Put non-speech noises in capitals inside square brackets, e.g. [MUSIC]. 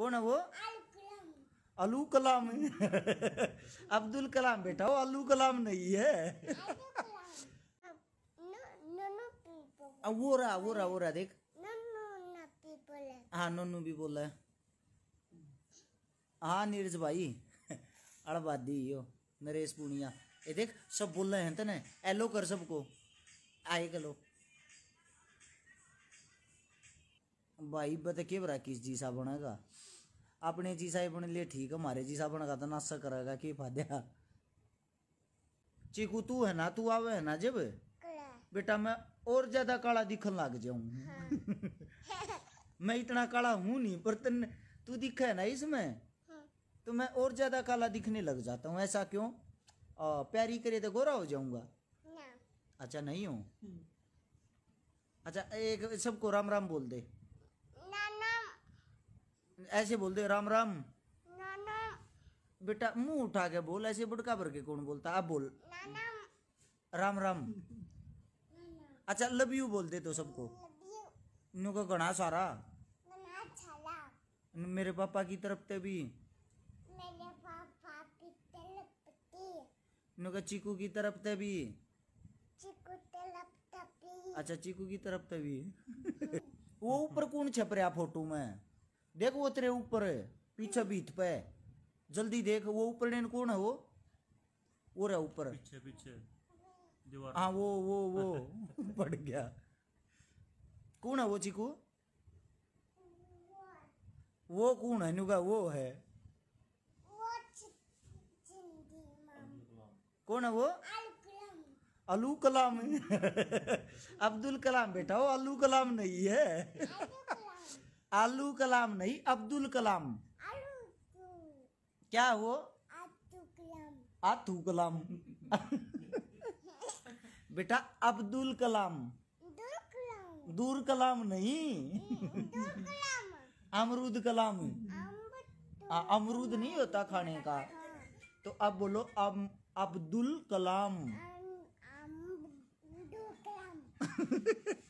कौन है वो अलू कलाम अब्दुल कलाम बेटा वो अलू कलाम नहीं है वो रहा वो रहा वो रहा देख हाँ नन्नू भी बोला है हाँ नीरज भाई अड़बादी यो नरेश पूनिया ये देख सब बोल रहे हैं ना एलो कर सबको आए कलो भाई बता के बरा किस जी जीसा बनेगा अपने जी साहब बने लिए ठीक है मारे जी साहब बनेगा तो नाशा करेगा के फाद्या चीकू तू है ना तू आवे है ना जब बेटा मैं और ज्यादा काला दिखन लग जाऊ हाँ। मैं इतना काला हूं नहीं पर तन तू दिखे ना इसमें हाँ। तो मैं और ज्यादा काला दिखने लग जाता हूँ ऐसा क्यों आ, प्यारी करे तो गोरा हो जाऊंगा अच्छा नहीं हूँ हम्म। अच्छा एक सबको राम राम बोल दे ऐसे बोल दे राम राम नाना बेटा मुंह उठा के बोल ऐसे बुटका भर के कौन बोलता आप बोल नाना राम राम अच्छा लव यू बोल दे तो सबको इनको घना सारा मेरे पापा की तरफ से भी मेरे पापा की तरफ से नुका चीकू की तरफ से भी चीकू तरफ से अच्छा चीकू की तरफ से भी [LAUGHS] वो ऊपर कौन छप रहा फोटो में देख वो तेरे ऊपर है पीछे बीत पे जल्दी देख वो ऊपर लेन कौन है वो वो रहा ऊपर पीछे पीछे दीवार हाँ वो वो वो [LAUGHS] पड़ गया कौन है वो चीकू वो कौन है नुगा वो है कौन है वो अलू कलाम [LAUGHS] अब्दुल कलाम बेटा वो अलू कलाम नहीं है आलू कलाम नहीं अब्दुल कलाम क्या वो आतू कलाम [LAUGHS] बेटा अब्दुल कलाम दूर कलाम नहीं अमरूद कलाम अमरूद नहीं होता खाने का तो अब बोलो अब अब्दुल कलाम [LAUGHS]